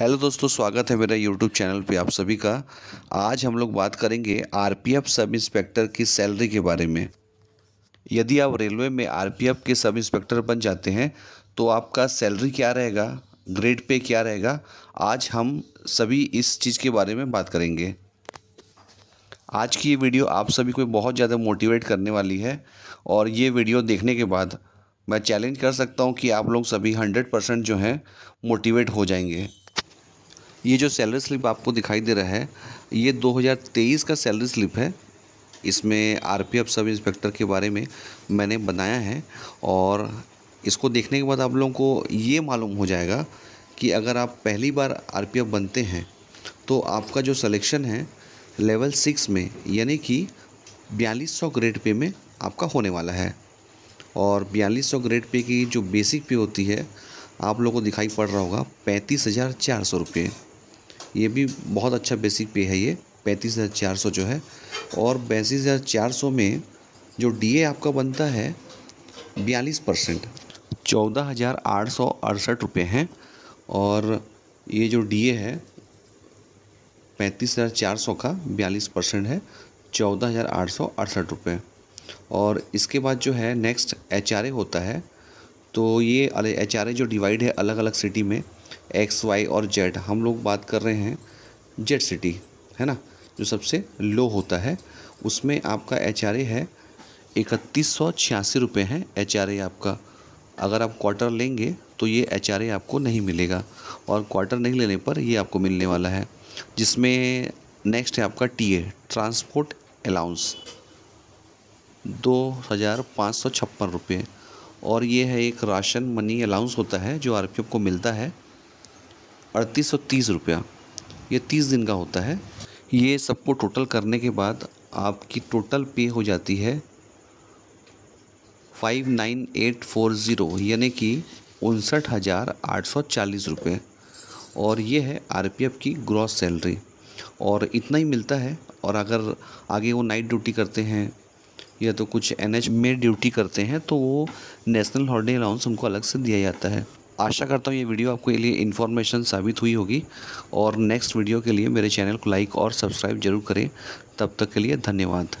hello दोस्तों स्वागत है मेरा यूट्यूब चैनल पे आप सभी का आज हम लोग बात करेंगे आरपीएफ सब इंस्पेक्टर की सैलरी के बारे में यदि आप रेलवे में आरपीएफ के सब इंस्पेक्टर बन जाते हैं तो आपका सैलरी क्या रहेगा ग्रेड पे क्या रहेगा आज हम सभी इस चीज़ के बारे में बात करेंगे आज की ये वीडियो आप सभी को बहुत ज़्यादा मोटिवेट करने वाली है और ये वीडियो देखने के बाद मैं चैलेंज कर सकता हूँ कि आप लोग सभी हंड्रेड परसेंट जो हैं मोटिवेट हो जाएंगे ये जो सैलरी स्लिप आपको दिखाई दे रहा है ये 2023 का सैलरी स्लिप है इसमें आरपीएफ सब इंस्पेक्टर के बारे में मैंने बनाया है और इसको देखने के बाद आप लोगों को ये मालूम हो जाएगा कि अगर आप पहली बार आरपीएफ बनते हैं तो आपका जो सिलेक्शन है लेवल सिक्स में यानी कि बयालीस सौ ग्रेड पे में आपका होने वाला है और बयालीस सौ ग्रेड पे की जो बेसिक पे होती है आप लोगों को दिखाई पड़ रहा होगा पैंतीस हज़ार चार सौ रुपये ये भी बहुत अच्छा बेसिक पे है ये पैंतीस हज़ार चार सौ जो है और पैंतीस हज़ार चार सौ में जो डीए आपका बनता है बयालीस परसेंट चौदह हज़ार आठ सौ अड़सठ रुपये हैं और ये जो डीए है पैंतीस हज़ार चार सौ का बयालीस परसेंट है चौदह हज़ार आठ सौ अड़सठ रुपये और इसके बाद जो है नेक्स्ट एच होता है तो ये एच आर जो डिवाइड है अलग अलग सिटी में एक्स वाई और जेड हम लोग बात कर रहे हैं जेड सिटी है ना जो सबसे लो होता है उसमें आपका एच है इकतीस सौ छियासी रुपये है एच आपका अगर आप क्वार्टर लेंगे तो ये एच आपको नहीं मिलेगा और क्वार्टर नहीं लेने पर ये आपको मिलने वाला है जिसमें नेक्स्ट है आपका टी ट्रांसपोर्ट अलाउंस दो हज़ार पाँच सौ छप्पन रुपये और ये है एक राशन मनी अलाउंस होता है जो आर को मिलता है अड़तीस सौ तीस रुपया ये तीस दिन का होता है ये सबको टोटल करने के बाद आपकी टोटल पे हो जाती है five nine eight four zero यानी कि उनसठ हज़ार आठ सौ चालीस रुपये और ये है आर की ग्रॉस सैलरी और इतना ही मिलता है और अगर आगे वो नाइट ड्यूटी करते हैं या तो कुछ एन में ड्यूटी करते हैं तो वो नेशनल हॉलीडे अलाउंस उनको अलग से दिया जाता है आशा करता हूँ ये वीडियो आपके लिए इन्फॉर्मेशन साबित हुई होगी और नेक्स्ट वीडियो के लिए मेरे चैनल को लाइक और सब्सक्राइब जरूर करें तब तक के लिए धन्यवाद